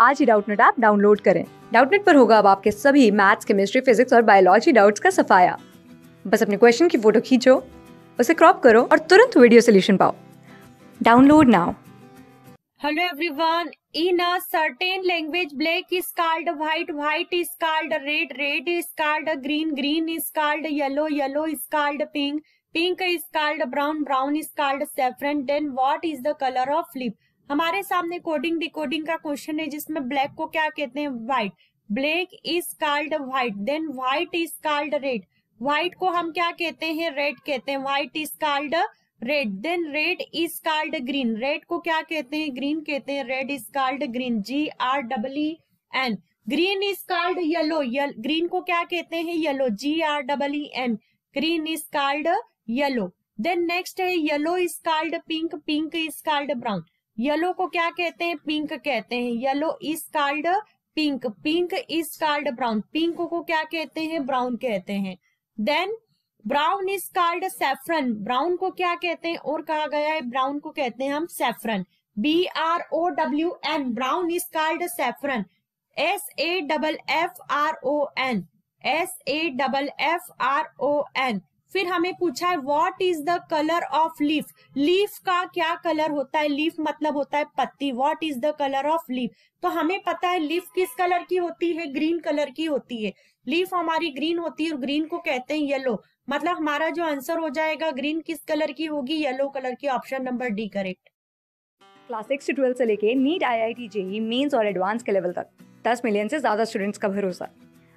आज ही Doubtnut app download करें डाउटनेट पर होगा अब आपके सभी मैथ्स केमिस्ट्री फिजिक्स और बायोलॉजी डाउट्स का सफाया बस अपने क्वेश्चन की फोटो खींचो उसे क्रॉप करो और तुरंत वीडियो सोल्यूशन पाओ download now hello everyone in a certain language black is called white white is called red red is called green green is called yellow yellow is called pink pink is called brown brown is called saffron then what is the colour of leaf हमारे सामने coding decoding का question है जिसमें black को क्या कहते हैं white black is called white then white is called red white को हम क्या कहते हैं रेड कहते हैं white is called red then red is called green red को क्या कहते हैं ग्रीन कहते हैं red is called green G R double N green is called yellow green को क्या कहते हैं yellow G R double N green is called yellow then next है yellow is called pink pink is called brown yellow को क्या कहते हैं pink कहते हैं yellow is called pink pink is called brown pink को क्या कहते हैं ब्राउन कहते हैं then brown is called saffron brown को क्या कहते हैं और कहा गया है ब्राउन को कहते हैं हम saffron B R O W N brown is called saffron S A double F R O N S A double F R O N फिर हमें पूछा है what is the colour of leaf leaf का क्या colour होता है leaf मतलब होता है पत्ती what is the colour of leaf तो हमें पता है लीफ किस कलर की होती है ग्रीन कलर की होती है लीफ हमारी ग्रीन होती है और ग्रीन को कहते हैं येलो मतलब हमारा जो आंसर हो जाएगा ग्रीन किस कलर की होगी येलो कलर की option number D correct class six से से लेके NEET I I T JEE mains और एडवांस के लेवल तक दस मिलियन से ज्यादा स्टूडेंट्स का भरोसा